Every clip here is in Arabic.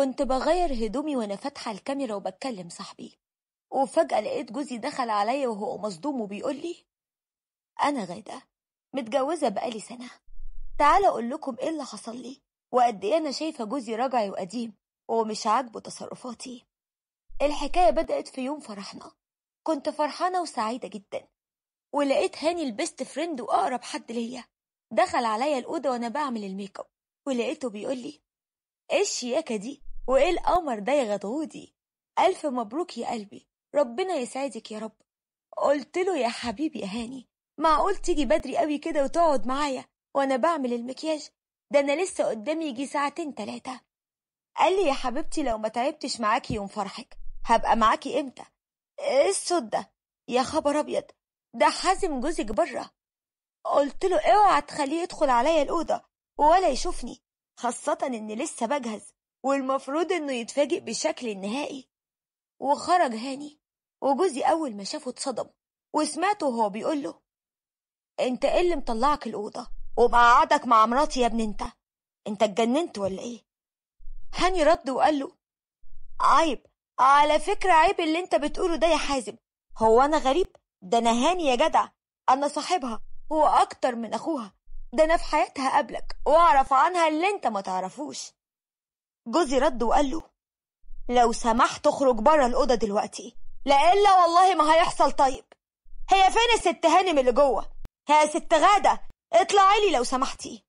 كنت بغير هدومي وانا فاتحة الكاميرا وبتكلم صاحبي وفجأة لقيت جوزي دخل عليا وهو مصدوم وبيقول لي أنا غادة متجوزة بقالي سنة تعال أقول لكم إيه اللي حصل لي وقد إيه أنا شايفة جوزي رجعي وقديم ومش عاجبه تصرفاتي الحكاية بدأت في يوم فرحنا كنت فرحانة وسعيدة جدا ولقيت هاني البيست فريند وأقرب حد ليا دخل عليا الأوضة وأنا بعمل الميك اب ولقيته بيقول لي إيه الشياكة دي وإيه القمر ده يا غدودي ألف مبروك يا قلبي ربنا يسعدك يا رب قلت له يا حبيبي يا هاني معقول تيجي بدري قوي كده وتقعد معايا وأنا بعمل المكياج ده أنا لسه قدامي يجي ساعتين تلاتة قال لي يا حبيبتي لو ما تعبتش معاكي يوم فرحك هبقى معاكي امتى ايه الصوت ده يا خبر ابيض ده حازم جوزك بره قلت له اوعى تخليه يدخل عليا الاوضه ولا يشوفني خاصه إني لسه بجهز والمفروض إنه يتفاجئ بالشكل النهائي وخرج هاني وجوزي أول ما شافه اتصدم وسمعته وهو بيقول له أنت إيه اللي مطلعك الأوضة ومقعدك مع مراتي يا ابن أنت أنت اتجننت ولا إيه؟ هاني رد وقال له عيب على فكرة عيب اللي أنت بتقوله ده يا حازم هو أنا غريب ده أنا هاني يا جدع أنا صاحبها هو أكتر من أخوها ده أنا في حياتها قبلك وأعرف عنها اللي أنت ما تعرفوش جوزي رد وقال له لو سمحت اخرج بره الأوضة دلوقتي لإلا والله ما هيحصل طيب هي فين الست هانم اللي جوه هي ست غادة اطلعي لي لو سمحتي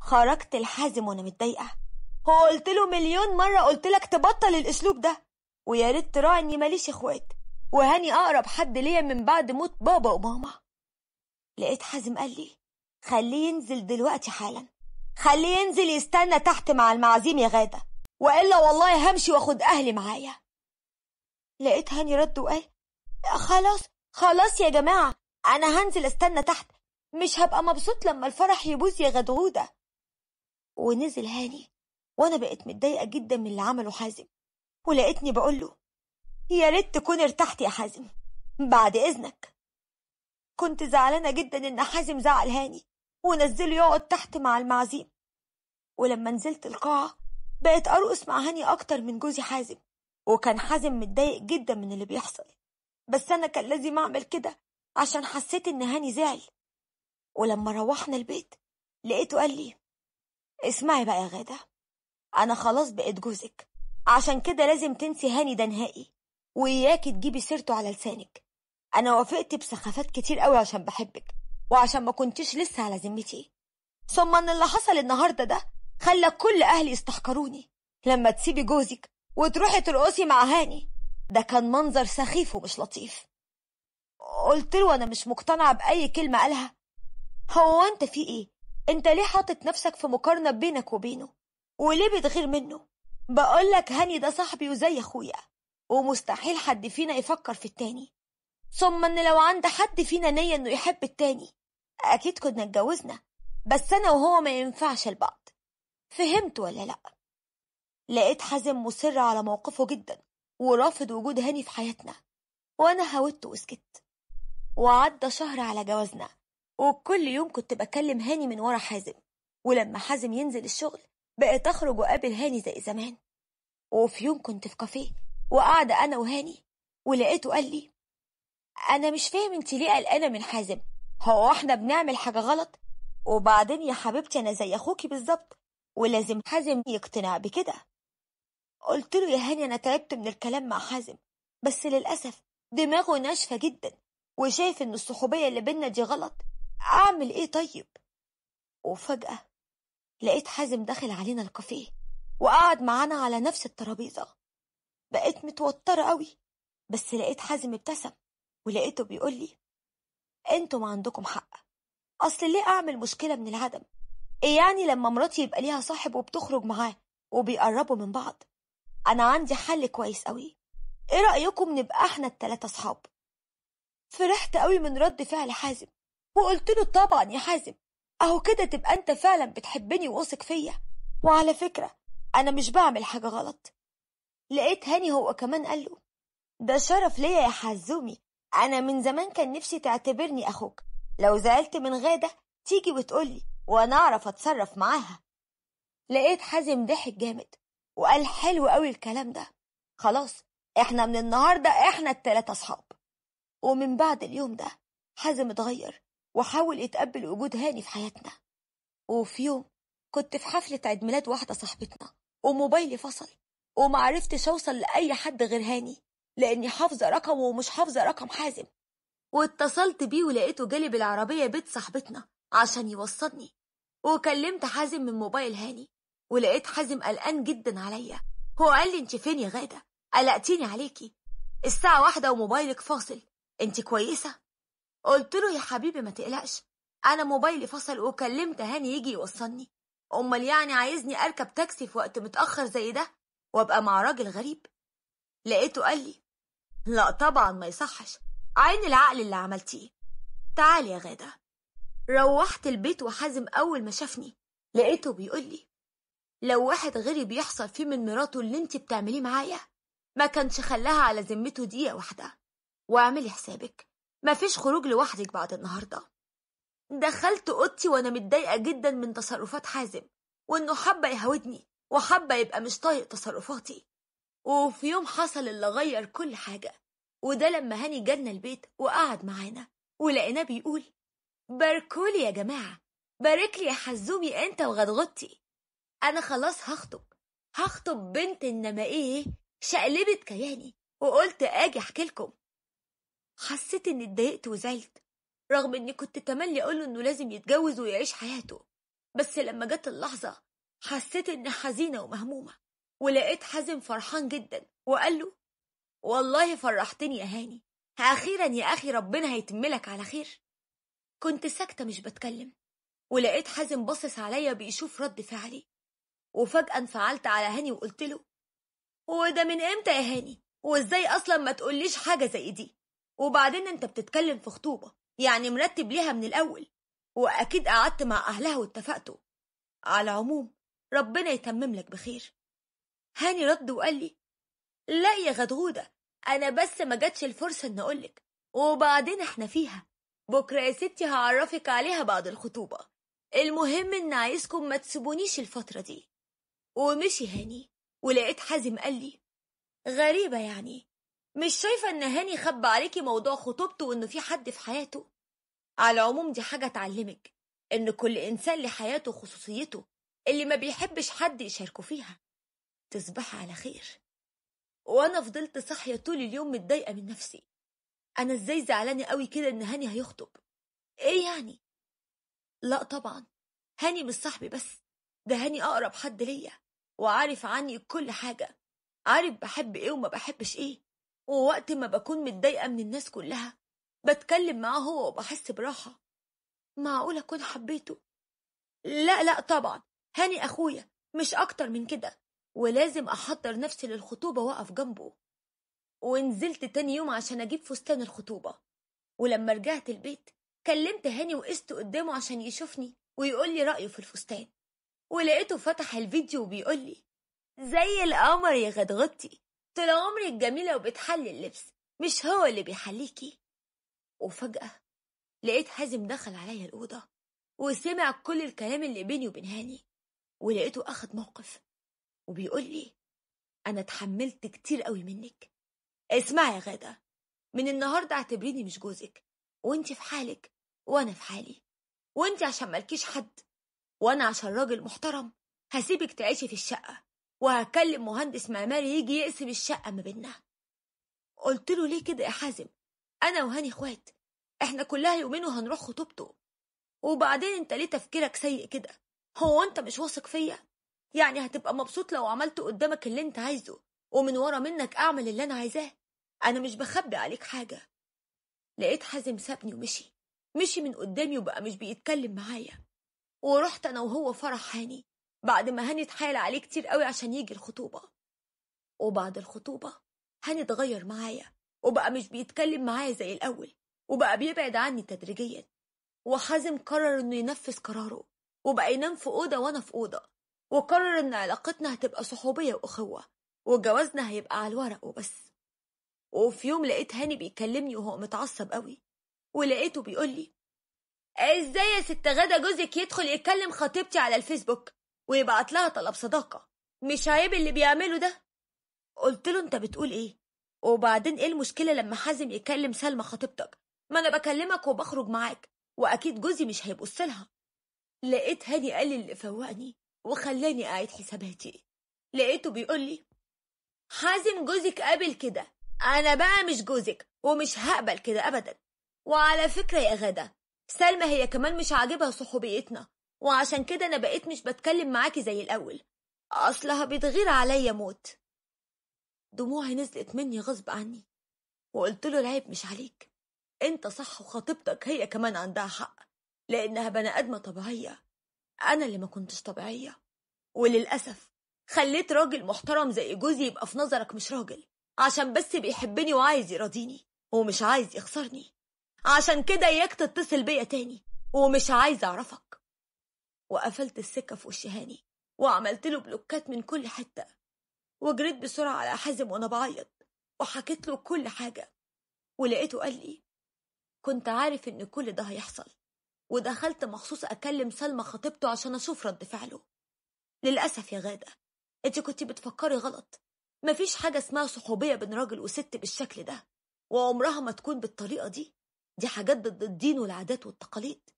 خرجت الحازم وانا متضايقة وقلت له مليون مرة قلت لك تبطل الاسلوب ده ويا ريت تراعي اني ماليش اخوات وهاني اقرب حد ليا من بعد موت بابا وماما لقيت حازم قال لي خليه ينزل دلوقتي حالا خليه ينزل يستنى تحت مع المعازيم يا غادة وإلا والله همشي واخد أهلي معايا لقيت هاني رد وقال خلاص خلاص يا جماعة أنا هنزل استنى تحت مش هبقى مبسوط لما الفرح يبوظ يا غدغودة ونزل هاني وأنا بقيت متضايقة جدا من اللي عمله حازم ولقيتني بقول له يا ريت تكون ارتحت يا حازم بعد إذنك كنت زعلانة جدا إن حازم زعل هاني ونزله يقعد تحت مع المعازيم ولما نزلت القاعة بقت أرقص مع هاني أكتر من جوزي حازم وكان حازم متضايق جدا من اللي بيحصل بس أنا كان لازم أعمل كده عشان حسيت إن هاني زعل ولما روحنا البيت لقيته قال لي اسمعي بقى يا غادة أنا خلاص بقيت جوزك عشان كده لازم تنسي هاني ده نهائي وإياكي تجيبي سيرته على لسانك أنا وافقت بسخافات كتير قوي عشان بحبك وعشان ما كنتش لسه على ذمتي ثم ان اللي حصل النهارده ده خلى كل اهلي يستحقروني لما تسيبي جوزك وتروحي ترقصي مع هاني ده كان منظر سخيف ومش لطيف قلت له انا مش مقتنعه باي كلمه قالها هو انت في ايه انت ليه حاطط نفسك في مقارنه بينك وبينه وليه بتغير منه بقولك هاني ده صاحبي وزي اخويا ومستحيل حد فينا يفكر في التاني ثم ان لو عند حد فينا نيه انه يحب التاني أكيد كنا اتجوزنا بس أنا وهو ما ينفعش لبعض فهمت ولا لأ؟ لقيت حازم مصر على موقفه جدا ورافض وجود هاني في حياتنا وأنا هودت وسكت وعدى شهر على جوازنا وكل يوم كنت بكلم هاني من ورا حازم ولما حازم ينزل الشغل بقيت أخرج وأقابل هاني زي زمان وفي يوم كنت في كافيه وقعدة أنا وهاني ولقيته قال لي أنا مش فاهم أنت ليه قلقانة من حازم هو احنا بنعمل حاجة غلط وبعدين يا حبيبتي أنا زي أخوكي بالظبط ولازم حازم يقتنع بكده قلت له يا هاني أنا تعبت من الكلام مع حازم بس للأسف دماغه ناشفة جدا وشايف إن الصحوبية اللي بينا دي غلط أعمل إيه طيب؟ وفجأة لقيت حازم داخل علينا الكافيه وقعد معانا على نفس الترابيزة بقيت متوترة قوي بس لقيت حازم ابتسم ولقيته بيقول لي ما عندكم حق اصل ليه اعمل مشكله من العدم ايه يعني لما مراتي يبقى ليها صاحب وبتخرج معاه وبيقربوا من بعض انا عندي حل كويس قوي ايه رايكم نبقى احنا التلاته صحاب فرحت قوي من رد فعل حازم وقلت له طبعا يا حازم اهو كده تبقى انت فعلا بتحبني واثق فيا وعلى فكره انا مش بعمل حاجه غلط لقيت هاني هو كمان قال له ده شرف ليا يا حزومي أنا من زمان كان نفسي تعتبرني أخوك لو زعلت من غادة تيجي وتقولي وأنا أعرف أتصرف معاها لقيت حازم ضحك جامد وقال حلو قوي الكلام ده خلاص احنا من النهاردة احنا التلاتة صحاب ومن بعد اليوم ده حازم اتغير وحاول يتقبل وجود هاني في حياتنا وفي يوم كنت في حفلة عيد ميلاد واحدة صاحبتنا وموبايلي فصل ومعرفتش أوصل لأي حد غير هاني لأني حافظة رقم ومش حافظة رقم حازم واتصلت بيه ولقيته جالي بالعربية بيت صاحبتنا عشان يوصلني وكلمت حازم من موبايل هاني ولقيت حازم قلقان جدا عليا هو قال لي انت فين يا غادة قلقتيني عليكي الساعة واحدة وموبايلك فاصل انت كويسة قلت له يا حبيبي ما تقلقش انا موبايلي فصل وكلمت هاني يجي يوصلني امال يعني عايزني اركب تاكسي في وقت متأخر زي ده وابقى مع راجل غريب لقيته قال لي لا طبعا ما يصحش عين العقل اللي عملتيه تعالي يا غادة روحت البيت وحازم أول ما شافني لقيته بيقولي لو واحد غيري بيحصل فيه من مراته اللي انت بتعمليه معايا ما كانش خلاها على ذمته دقيقة واحدة واعملي حسابك مفيش خروج لوحدك بعد النهاردة دخلت أوضتي وأنا متضايقة جدا من تصرفات حازم وإنه حابة يهودني وحابة يبقى مش طايق تصرفاتي وفي يوم حصل اللي غير كل حاجة وده لما هاني جالنا البيت وقعد معانا ولقيناه بيقول باركولي يا جماعة باركلي يا حزومي انت وغدغطي انا خلاص هخطب هخطب بنت انما ايه شقلبت كياني وقلت اجي احكي لكم حسيت اني اتضايقت وزعلت رغم اني كنت تملي اقوله انه لازم يتجوز ويعيش حياته بس لما جت اللحظة حسيت اني حزينة ومهمومة ولقيت حازم فرحان جدا وقال له والله فرحتني يا هاني أخيرا يا أخي ربنا هيتملك على خير كنت ساكتة مش بتكلم ولقيت حازم باصص عليا بيشوف رد فعلي وفجأة انفعلت على هاني وقلت له وده من امتى يا هاني وازاي اصلا ما تقوليش حاجة زي دي وبعدين انت بتتكلم في خطوبة يعني مرتب ليها من الأول وأكيد قعدت مع أهلها واتفقتوا على العموم ربنا يتمم لك بخير هاني رد وقال لي لا يا غدغودة أنا بس ما جاتش الفرصة إن أقولك وبعدين إحنا فيها بكرة يا ستي هعرفك عليها بعد الخطوبة المهم إن عايزكم ما تسيبونيش الفترة دي ومشي هاني ولقيت حازم قال لي غريبة يعني مش شايفة إن هاني خبى عليكي موضوع خطوبته وإنه في حد في حياته على العموم دي حاجة تعلمك إن كل إنسان لحياته خصوصيته اللي ما بيحبش حد يشاركه فيها تصبح على خير وانا فضلت صاحيه طول اليوم متضايقه من نفسي انا ازاي زعلانه قوي كده ان هاني هيخطب ايه يعني لا طبعا هاني مش صاحبي بس ده هاني اقرب حد ليا وعارف عني كل حاجه عارف بحب ايه وما بحبش ايه ووقت ما بكون متضايقه من الناس كلها بتكلم معاه هو وبحس براحه معقول اكون حبيته لا لا طبعا هاني اخويا مش اكتر من كده ولازم أحضر نفسي للخطوبة وأقف جنبه ونزلت تاني يوم عشان أجيب فستان الخطوبة ولما رجعت البيت كلمت هاني وقست قدامه عشان يشوفني ويقول لي رأيه في الفستان ولقيته فتح الفيديو وبيقول لي زي القمر يا غدغدتي طول عمرك جميلة وبتحلي اللبس مش هو اللي بيحليكي وفجأة لقيت حازم دخل عليا الأوضة وسمع كل الكلام اللي بيني وبين هاني ولقيته أخد موقف وبيقول لي أنا اتحملت كتير قوي منك اسمعي يا غادة من النهاردة اعتبريني مش جوزك وانت في حالك وانا في حالي وانت عشان مالكيش حد وانا عشان راجل محترم هسيبك تعيشي في الشقة وهكلم مهندس معماري يجي يقسم الشقة ما بينا قلت له ليه كده يا حازم انا وهاني اخوات احنا كلها يومين وهنروح خطوبته وبعدين انت ليه تفكيرك سيء كده هو انت مش واثق فيا يعني هتبقى مبسوط لو عملت قدامك اللي انت عايزه ومن ورا منك اعمل اللي انا عايزاه انا مش بخبي عليك حاجه لقيت حازم سابني ومشي مشي من قدامي وبقى مش بيتكلم معايا ورحت انا وهو فرح هاني بعد ما هاني اتحايل عليه كتير قوي عشان يجي الخطوبه وبعد الخطوبه هاني اتغير معايا وبقى مش بيتكلم معايا زي الاول وبقى بيبعد عني تدريجيا وحازم قرر انه ينفذ قراره وبقى ينام في اوضه وانا في اوضه وقرر إن علاقتنا هتبقى صحوبية وأخوة وجوازنا هيبقى على الورق وبس وفي يوم لقيت هاني بيكلمني وهو متعصب قوي ولقيته بيقولي ازاي يا ست غدا جوزك يدخل يكلم خطيبتي على الفيسبوك ويبعت لها طلب صداقة مش عيب اللي بيعمله ده قلت له انت بتقول ايه وبعدين ايه المشكلة لما حازم يكلم سلمى خطيبتك ما انا بكلمك وبخرج معاك واكيد جوزي مش هيبص لها لقيت هاني قال لي اللي فوقني وخلاني قاعد حساباتي لقيته بيقول لي حازم جوزك قابل كده انا بقى مش جوزك ومش هقبل كده ابدا وعلى فكره يا غدا سلمى هي كمان مش عاجبها صحوبيتنا وعشان كده انا بقيت مش بتكلم معاكي زي الاول اصلها بتغير عليا موت دموعي نزلت مني غصب عني وقلت له العيب مش عليك انت صح وخطيبتك هي كمان عندها حق لانها بني ادمه طبيعيه أنا اللي ما كنتش طبيعية وللأسف خليت راجل محترم زي جوزي يبقى في نظرك مش راجل عشان بس بيحبني وعايز يراضيني ومش عايز يخسرني عشان كده إياك تتصل بيا تاني ومش عايز أعرفك وقفلت السكة في وش هاني وعملت له بلوكات من كل حتة وجريت بسرعة على حازم وأنا بعيط وحكيت له كل حاجة ولقيته قال لي كنت عارف إن كل ده هيحصل ودخلت مخصوص أكلم سلمى خطيبته عشان أشوف رد فعله للأسف يا غادة أنت كنت بتفكري غلط مفيش حاجة اسمها صحوبية بين راجل وست بالشكل ده وعمرها ما تكون بالطريقة دي دي حاجات ضد الدين والعادات والتقاليد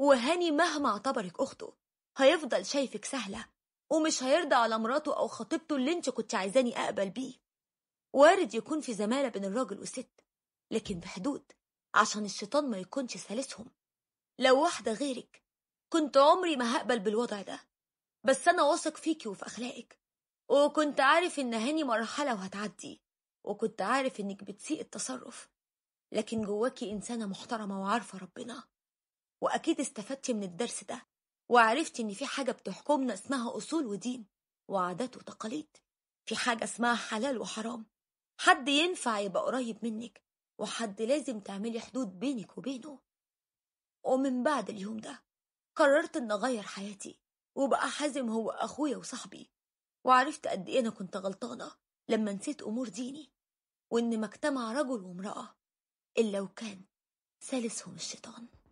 وهاني مهما اعتبرك أخته هيفضل شايفك سهلة ومش هيرضى على مراته أو خطيبته اللي انت كنت عايزاني أقبل بيه وارد يكون في زمالة بين الراجل والست لكن بحدود عشان الشيطان ما يكونش سالسهم لو واحدة غيرك كنت عمري ما هقبل بالوضع ده بس أنا واثق فيكي وفي أخلاقك وكنت عارف إن هاني مرحلة وهتعدي وكنت عارف إنك بتسيء التصرف لكن جواكي إنسانة محترمة وعارفة ربنا وأكيد استفدتي من الدرس ده وعرفتي إن في حاجة بتحكمنا اسمها أصول ودين وعادات وتقاليد في حاجة اسمها حلال وحرام حد ينفع يبقى قريب منك وحد لازم تعملي حدود بينك وبينه ومن بعد اليوم ده قررت إن أغير حياتي وبقى حازم هو أخويا وصاحبي وعرفت قد إيه أنا كنت غلطانة لما نسيت أمور ديني وإن ما اجتمع رجل وامرأة إلا وكان ثالثهم الشيطان